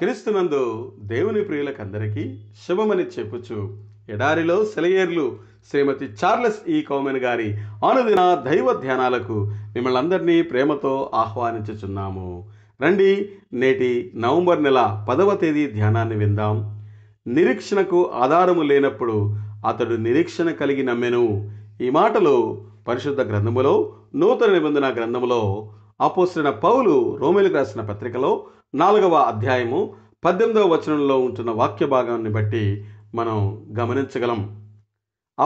క్రీస్తునందు దేవుని ప్రియులకందరికీ శుభమని చెప్పుచు ఎడారిలో సెలయేర్లు శ్రీమతి చార్లెస్ ఈ కౌమెన్ గారి అనుదిన దైవ ధ్యానాలకు మిమ్మల్ని అందరినీ ప్రేమతో ఆహ్వానించుచున్నాము రండి నేటి నవంబర్ నెల పదవ తేదీ ధ్యానాన్ని విందాం నిరీక్షణకు ఆధారము లేనప్పుడు అతడు నిరీక్షణ కలిగి నమ్మెను ఈ మాటలు పరిశుద్ధ గ్రంథములో నూతన నిబంధన గ్రంథములో అపోసిన పౌలు రోమిలకు రాసిన పత్రికలో నాలుగవ అధ్యాయము పద్దెనిమిదవ వచనంలో ఉంటున్న వాక్య భాగాన్ని బట్టి మనం గమనించగలం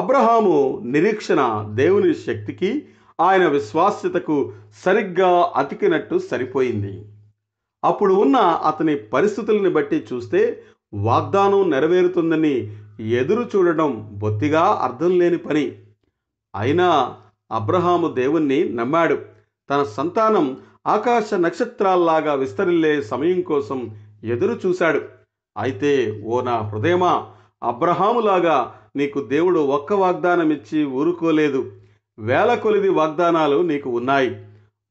అబ్రహాము నిరీక్షణ దేవుని శక్తికి ఆయన విశ్వాస్యతకు సరిగ్గా అతికినట్టు సరిపోయింది అప్పుడు ఉన్న అతని పరిస్థితులను బట్టి చూస్తే వాగ్దానం నెరవేరుతుందని ఎదురు చూడడం బొత్తిగా అర్థం లేని పని అయినా అబ్రహాము దేవుణ్ణి నమ్మాడు తన సంతానం ఆకాశ నక్షత్రాల్లాగా విస్తరిల్లే సమయం కోసం ఎదురు చూశాడు అయితే ఓ నా హృదయమా అబ్రహాములాగా నీకు దేవుడు ఒక్క వాగ్దానం ఇచ్చి ఊరుకోలేదు వేల కొలిది వాగ్దానాలు నీకు ఉన్నాయి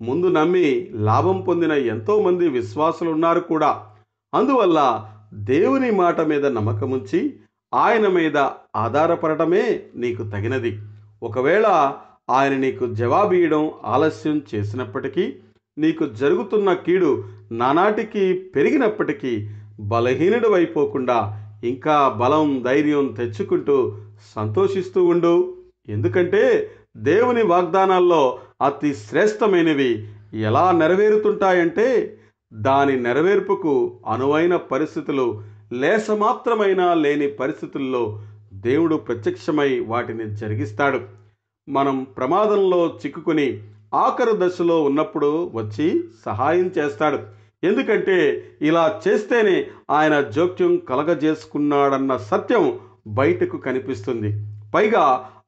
ముందు నమ్మి లాభం పొందిన ఎంతోమంది విశ్వాసులున్నారు కూడా అందువల్ల దేవుని మాట మీద నమ్మకముంచి ఆయన మీద ఆధారపడటమే నీకు తగినది ఒకవేళ ఆయన నీకు జవాబీయడం ఆలస్యం చేసినప్పటికీ నీకు జరుగుతున్న కీడు నానాటికి పెరిగినప్పటికీ బలహీనుడు అయిపోకుండా ఇంకా బలం ధైర్యం తెచ్చుకుంటూ సంతోషిస్తూ ఉండు ఎందుకంటే దేవుని వాగ్దానాల్లో అతి శ్రేష్టమైనవి ఎలా నెరవేరుతుంటాయంటే దాని నెరవేర్పుకు అనువైన పరిస్థితులు లేసమాత్రమైనా లేని పరిస్థితుల్లో దేవుడు ప్రత్యక్షమై వాటిని జరిగిస్తాడు మనం ప్రమాదంలో చిక్కుకుని ఆఖరు దశలో ఉన్నప్పుడు వచ్చి సహాయం చేస్తాడు ఎందుకంటే ఇలా చేస్తేనే ఆయన జోక్యం కలగజేసుకున్నాడన్న సత్యం బయటకు కనిపిస్తుంది పైగా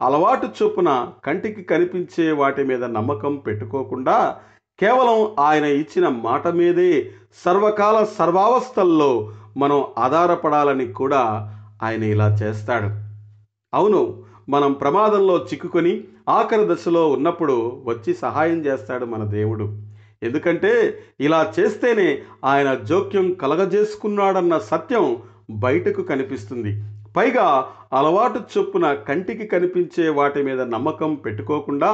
అలవాటు చొప్పున కంటికి కనిపించే వాటి మీద నమ్మకం పెట్టుకోకుండా కేవలం ఆయన ఇచ్చిన మాట మీదే సర్వకాల సర్వావస్థల్లో మనం ఆధారపడాలని కూడా ఆయన ఇలా చేస్తాడు అవును మనం ప్రమాదంలో చిక్కుకొని ఆఖరి దశలో ఉన్నప్పుడు వచ్చి సహాయం చేస్తాడు మన దేవుడు ఎందుకంటే ఇలా చేస్తేనే ఆయన జోక్యం కలగజేసుకున్నాడన్న సత్యం బయటకు కనిపిస్తుంది పైగా అలవాటు చొప్పున కంటికి కనిపించే వాటి మీద నమ్మకం పెట్టుకోకుండా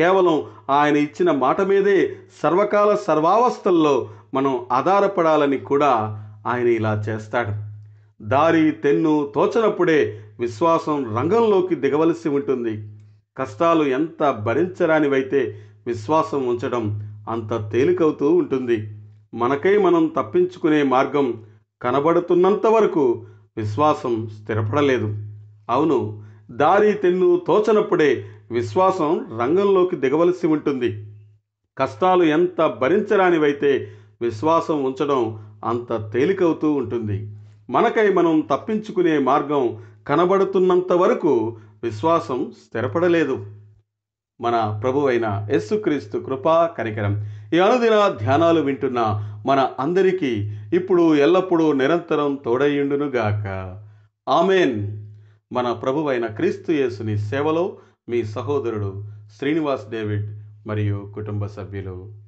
కేవలం ఆయన ఇచ్చిన మాట మీదే సర్వకాల సర్వావస్థల్లో మనం ఆధారపడాలని కూడా ఆయన ఇలా చేస్తాడు దారి తెన్ను తోచనప్పుడే విశ్వాసం రంగంలోకి దిగవలసి ఉంటుంది కష్టాలు ఎంత భరించరానివైతే విశ్వాసం ఉంచడం అంత తేలికవుతూ ఉంటుంది మనకై మనం తప్పించుకునే మార్గం కనబడుతున్నంత వరకు విశ్వాసం స్థిరపడలేదు అవును దారి తెన్ను తోచనప్పుడే విశ్వాసం రంగంలోకి దిగవలసి ఉంటుంది కష్టాలు ఎంత భరించరానివైతే విశ్వాసం ఉంచడం అంత తేలికవుతూ ఉంటుంది మనకై మనం తప్పించుకునే మార్గం కనబడుతున్నంత వరకు విశ్వాసం స్థిరపడలేదు మన ప్రభువైన యస్సుక్రీస్తు కృపా కనికరం ఈ అనుదిన ధ్యానాలు వింటున్న మన అందరికీ ఇప్పుడు ఎల్లప్పుడూ నిరంతరం తోడయ్యుండునుగాక ఆమెన్ మన ప్రభువైన క్రీస్తు యేసుని సేవలో మీ సహోదరుడు శ్రీనివాస్ డేవిడ్ మరియు కుటుంబ సభ్యులు